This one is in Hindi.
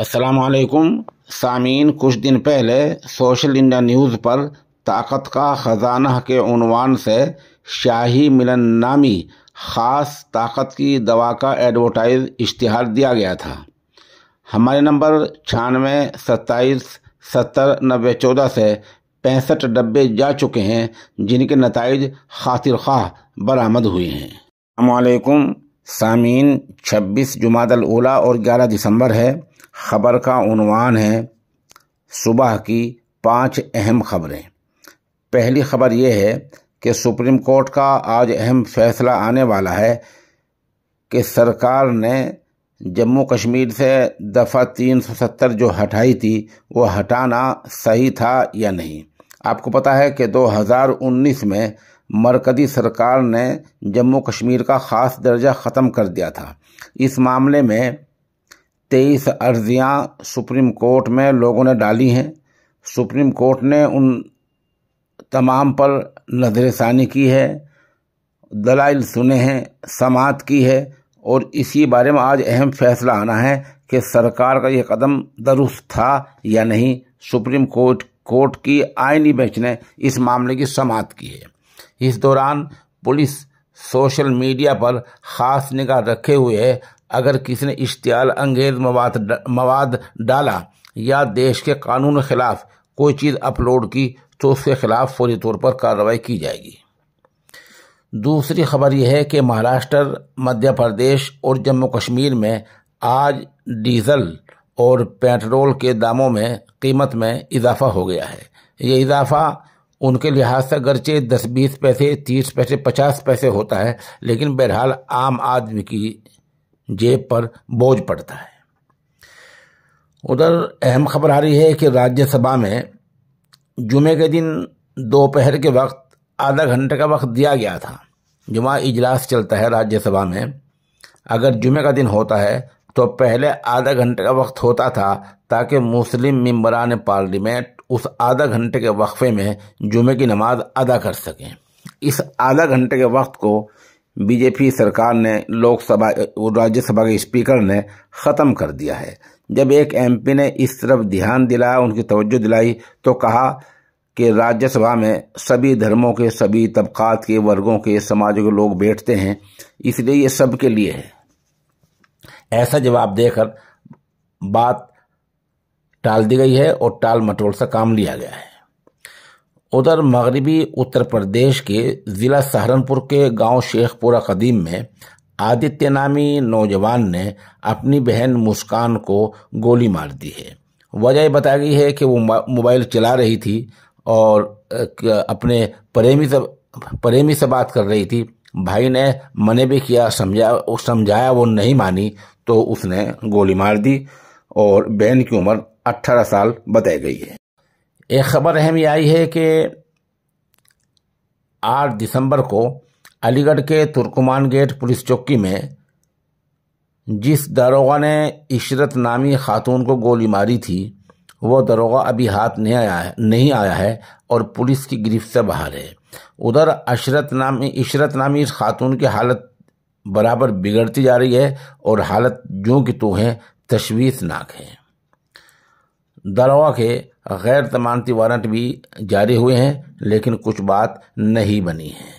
असलकुम सामीन कुछ दिन पहले सोशल इंडिया न्यूज़ पर ताकत का ख़जाना के उनवान से शाही मिलन नामी ख़ास ताकत की दवा का एडवर्टाइज इश्तहार दिया गया था हमारे नंबर छियानवे सत्ताईस सत्तर नब्बे चौदह से पैंसठ डब्बे जा चुके हैं जिनके नतज खातिर खा बरामद हुए हैं सामीन छब्बीस जुमादल ओला और ग्यारह दिसंबर है खबर का उनवान है सुबह की पांच अहम खबरें पहली खबर यह है कि सुप्रीम कोर्ट का आज अहम फैसला आने वाला है कि सरकार ने जम्मू कश्मीर से दफ़ा तीन सौ सत्तर जो हटाई थी वो हटाना सही था या नहीं आपको पता है कि 2019 में मरकज़ी सरकार ने जम्मू कश्मीर का ख़ास दर्जा ख़त्म कर दिया था इस मामले में तेईस अर्जियां सुप्रीम कोर्ट में लोगों ने डाली हैं सुप्रीम कोर्ट ने उन तमाम पर नजरसानी की है दलाइल सुने हैं समात की है और इसी बारे में आज अहम फैसला आना है कि सरकार का यह कदम दुरुस्त था या नहीं सुप्रीम कोर्ट कोर्ट की आईनी बेंच ने इस मामले की समाप्त की है इस दौरान पुलिस सोशल मीडिया पर खास निगाह रखे हुए है अगर किसी ने इश्तियाल अंगेज मवाद मवाद डाला या देश के कानून के खिलाफ कोई चीज़ अपलोड की तो उसके खिलाफ फौरी तौर पर कार्रवाई की जाएगी दूसरी खबर यह है कि महाराष्ट्र मध्य प्रदेश और जम्मू कश्मीर में आज डीजल और पेट्रोल के दामों में कीमत में इजाफा हो गया है ये इजाफा उनके लिहाज से अगरचे दस बीस पैसे तीस पैसे पचास पैसे होता है लेकिन बहरहाल आम आदमी की जेब पर बोझ पड़ता है उधर अहम खबर आ रही है कि राज्यसभा में जुमे के दिन दोपहर के वक्त आधा घंटे का वक्त दिया गया था जुमा इजलास चलता है राज्यसभा में अगर जुमे का दिन होता है तो पहले आधा घंटे का वक्त होता था ताकि मुस्लिम मम्बरान पार्लियामेंट उस आधा घंटे के वक्फे में जुमे की नमाज अदा कर सकें इस आधा घंटे के वक्त को बीजेपी सरकार ने लोकसभा राज्यसभा के स्पीकर ने ख़त्म कर दिया है जब एक एमपी ने इस तरफ ध्यान दिलाया उनकी तवज्जो दिलाई तो कहा कि राज्यसभा में सभी धर्मों के सभी तबकात के वर्गों के समाजों के लोग बैठते हैं इसलिए ये सब के लिए है ऐसा जवाब देकर बात टाल दी गई है और टाल मटोल सा काम लिया गया है उधर मगरबी उत्तर प्रदेश के ज़िला सहारनपुर के गांव शेखपुरा कदीम में आदित्य नामी नौजवान ने अपनी बहन मुस्कान को गोली मार दी है वजह बताई गई है कि वो मोबाइल चला रही थी और अपने प्रेमी से प्रेमी से बात कर रही थी भाई ने मने भी किया समझा समझाया वो नहीं मानी तो उसने गोली मार दी और बहन की उम्र 18 साल बताई गई है एक खबर अहम यह आई है कि आठ दिसंबर को अलीगढ़ के तुर्कुमान गेट पुलिस चौकी में जिस दारोगा ने इशरत नामी खातून को गोली मारी थी वो दरोगा अभी हाथ नहीं आया है नहीं आया है और पुलिस की गिरफ्त से बाहर है उधर अशरत नामी इशरत नामी इस खातून की हालत बराबर बिगड़ती जा रही है और हालत जो कि तो है तशवीशनाक है दरोगा के गैर जमानती वारंट भी जारी हुए हैं लेकिन कुछ बात नहीं बनी है